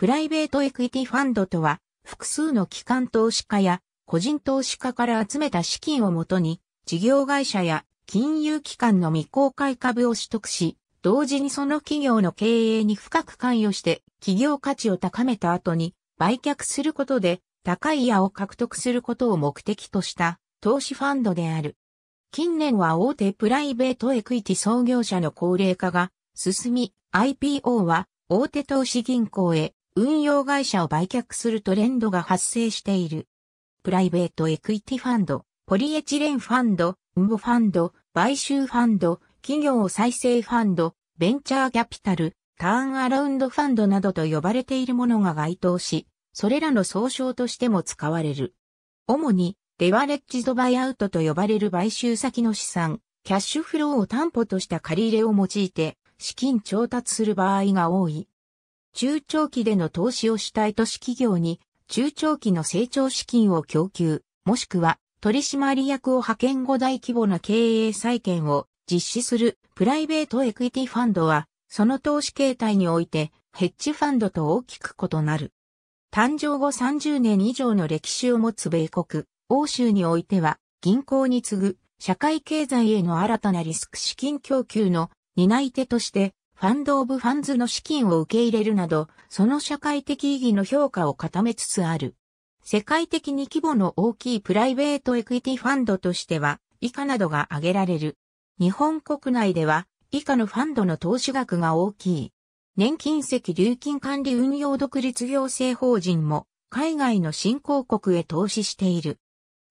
プライベートエクイティファンドとは、複数の機関投資家や個人投資家から集めた資金をもとに、事業会社や金融機関の未公開株を取得し、同時にその企業の経営に深く関与して企業価値を高めた後に売却することで高い矢を獲得することを目的とした投資ファンドである。近年は大手プライベートエクイティ創業者の高齢化が進み、IPO は大手投資銀行へ運用会社を売却するトレンドが発生している。プライベートエクイティファンド、ポリエチレンファンド、ウンボファンド、買収ファンド、企業再生ファンド、ベンチャーキャピタル、ターンアラウンドファンドなどと呼ばれているものが該当し、それらの総称としても使われる。主に、デバレッジドバイアウトと呼ばれる買収先の資産、キャッシュフローを担保とした借り入れを用いて、資金調達する場合が多い。中長期での投資をしたい都市企業に、中長期の成長資金を供給、もしくは取締役を派遣後大規模な経営再建を実施するプライベートエクイティファンドは、その投資形態においてヘッジファンドと大きく異なる。誕生後30年以上の歴史を持つ米国、欧州においては、銀行に次ぐ社会経済への新たなリスク資金供給の担い手としてファンド・オブ・ファンズの資金を受け入れるなど、その社会的意義の評価を固めつつある。世界的に規模の大きいプライベートエクイティファンドとしては、以下などが挙げられる。日本国内では、以下のファンドの投資額が大きい。年金石流金管理運用独立行政法人も海外の新興国へ投資している。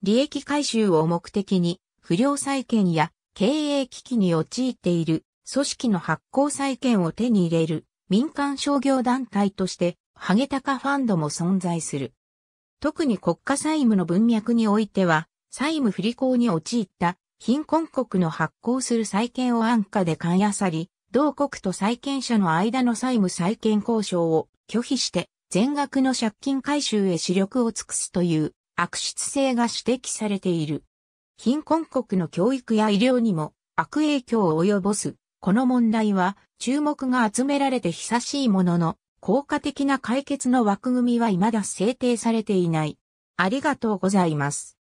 利益回収を目的に不良債権や経営危機に陥っている組織の発行債権を手に入れる民間商業団体として、ハゲタカファンドも存在する。特に国家債務の文脈においては、債務不履行に陥った貧困国の発行する債権を安価で買いあさり、同国と債権者の間の債務債権交渉を拒否して、全額の借金回収へ主力を尽くすという悪質性が指摘されている。貧困国の教育や医療にも悪影響を及ぼすこの問題は注目が集められて久しいものの、効果的な解決の枠組みは未だ制定されていない。ありがとうございます。